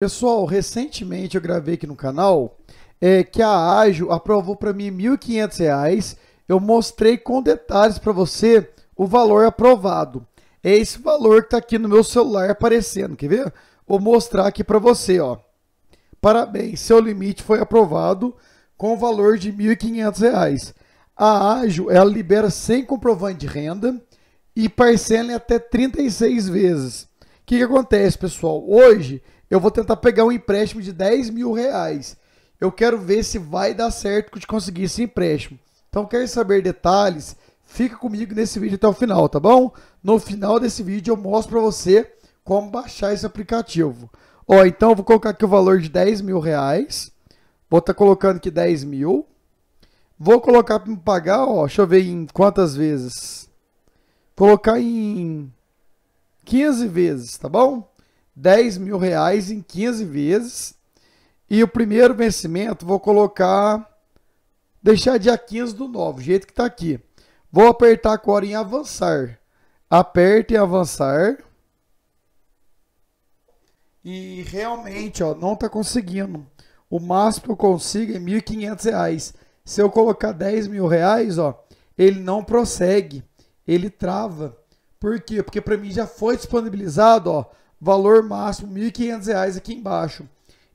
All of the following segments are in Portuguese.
Pessoal, recentemente eu gravei aqui no canal é, que a Ágil aprovou para mim R$ 1.500. Eu mostrei com detalhes para você o valor aprovado. É esse valor que está aqui no meu celular aparecendo, quer ver? Vou mostrar aqui para você, ó. Parabéns, seu limite foi aprovado com o valor de R$ 1.500. A Ágil, ela libera sem comprovante de renda e parcela em até 36 vezes. O que, que acontece, pessoal? Hoje eu vou tentar pegar um empréstimo de 10 mil reais. Eu quero ver se vai dar certo de conseguir esse empréstimo. Então, quer saber detalhes? Fica comigo nesse vídeo até o final, tá bom? No final desse vídeo eu mostro para você como baixar esse aplicativo. Ó, então eu vou colocar aqui o valor de 10 mil reais. Vou estar tá colocando aqui 10 mil. Vou colocar para me pagar, ó, deixa eu ver em quantas vezes. Colocar em 15 vezes, tá bom? 10 mil reais em 15 vezes. E o primeiro vencimento vou colocar, deixar dia 15 do 9, jeito que está aqui. Vou apertar agora em avançar. Aperta em avançar. E realmente, ó, não está conseguindo. O máximo que eu consigo é R$ 1.500. Se eu colocar R$ mil reais, ó, ele não prossegue, ele trava. Por quê? Porque para mim já foi disponibilizado, ó, valor máximo R$ 1.500 aqui embaixo.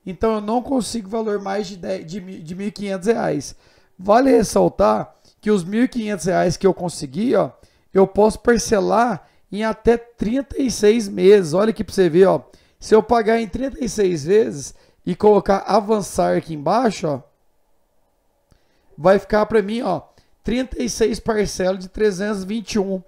Então eu não consigo valor mais de, de R$ 1.500. Vale ressaltar que os R$ 1.500 que eu consegui, ó, eu posso parcelar em até 36 meses. Olha aqui para você ver, ó. Se eu pagar em 36 vezes e colocar avançar aqui embaixo, ó, vai ficar para mim, ó, 36 parcelas de 321.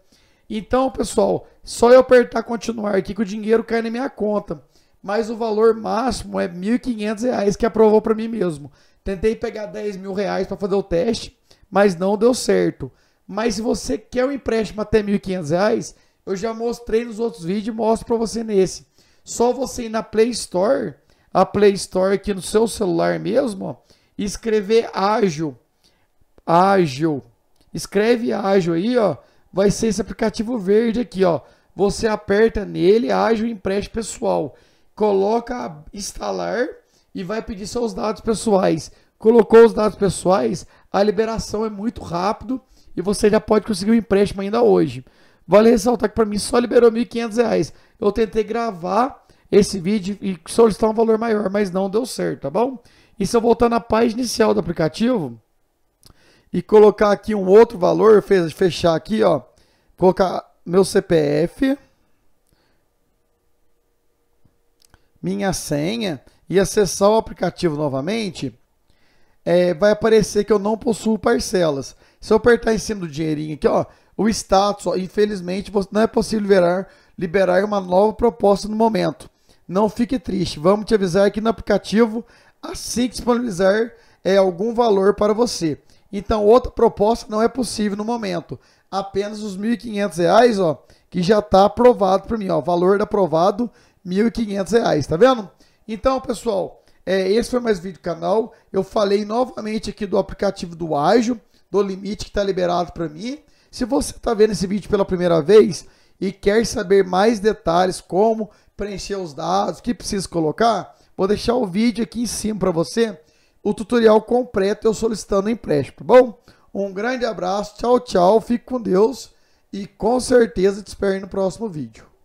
Então, pessoal, só eu apertar continuar aqui que o dinheiro cai na minha conta. Mas o valor máximo é R$ 1.500 que aprovou para mim mesmo. Tentei pegar R$ mil reais para fazer o teste, mas não deu certo. Mas se você quer um empréstimo até R$ 1.500, eu já mostrei nos outros vídeos e mostro para você nesse. Só você ir na Play Store, a Play Store aqui no seu celular mesmo, ó, e escrever ágil. Ágil. Escreve ágil aí, ó. Vai ser esse aplicativo verde aqui, ó você aperta nele, age o empréstimo pessoal, coloca instalar e vai pedir seus dados pessoais. Colocou os dados pessoais, a liberação é muito rápido e você já pode conseguir o empréstimo ainda hoje. Vale ressaltar que para mim só liberou R$ 1.500. Eu tentei gravar esse vídeo e solicitar um valor maior, mas não deu certo, tá bom? E se eu voltar na página inicial do aplicativo e colocar aqui um outro valor, fechar aqui, ó, colocar meu CPF, minha senha e acessar o aplicativo novamente, é, vai aparecer que eu não possuo parcelas. Se eu apertar em cima do dinheirinho aqui, ó, o status, ó, infelizmente não é possível liberar, liberar uma nova proposta no momento. Não fique triste, vamos te avisar aqui no aplicativo assim que disponibilizar é, algum valor para você. Então, outra proposta não é possível no momento. Apenas os R$ 1.500, ó, que já está aprovado para mim, ó, valor aprovado R$ 1.500, tá vendo? Então, pessoal, é, esse foi mais um vídeo do canal. Eu falei novamente aqui do aplicativo do Ágil, do limite que está liberado para mim. Se você está vendo esse vídeo pela primeira vez e quer saber mais detalhes, como preencher os dados, o que precisa colocar, vou deixar o vídeo aqui em cima para você o tutorial completo eu solicitando empréstimo, tá bom? Um grande abraço, tchau, tchau, fique com Deus e com certeza te espero no próximo vídeo.